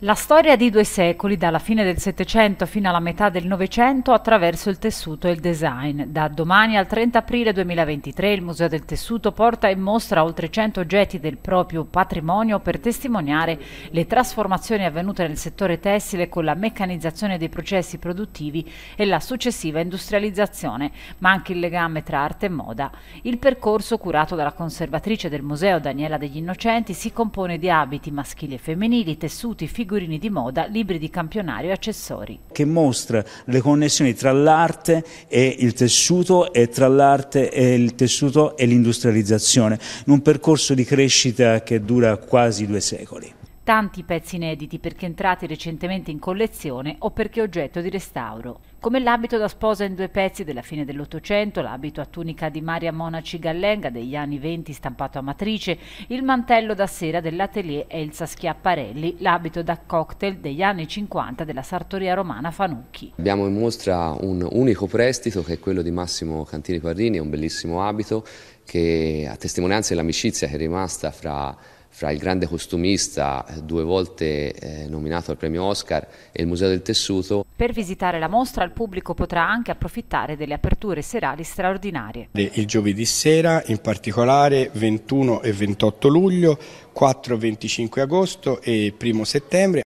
La storia di due secoli, dalla fine del Settecento fino alla metà del Novecento, attraverso il tessuto e il design. Da domani al 30 aprile 2023 il Museo del Tessuto porta in mostra oltre 100 oggetti del proprio patrimonio per testimoniare le trasformazioni avvenute nel settore tessile con la meccanizzazione dei processi produttivi e la successiva industrializzazione, ma anche il legame tra arte e moda. Il percorso curato dalla conservatrice del museo Daniela degli Innocenti si compone di abiti maschili e femminili, tessuti, figure figurini di moda, libri di campionario e accessori. Che mostra le connessioni tra l'arte e il tessuto e tra l'arte e il tessuto e l'industrializzazione, in un percorso di crescita che dura quasi due secoli tanti pezzi inediti perché entrati recentemente in collezione o perché oggetto di restauro. Come l'abito da sposa in due pezzi della fine dell'Ottocento, l'abito a tunica di Maria Monaci Gallenga degli anni 20 stampato a matrice, il mantello da sera dell'atelier Elsa Schiapparelli, l'abito da cocktail degli anni 50 della sartoria romana Fanucchi. Abbiamo in mostra un unico prestito che è quello di Massimo Cantini Parrini, un bellissimo abito che a testimonianza dell'amicizia che è rimasta fra fra il grande costumista, eh, due volte eh, nominato al premio Oscar, e il Museo del Tessuto. Per visitare la mostra il pubblico potrà anche approfittare delle aperture serali straordinarie. Il giovedì sera, in particolare 21 e 28 luglio, 4 e 25 agosto e 1 settembre.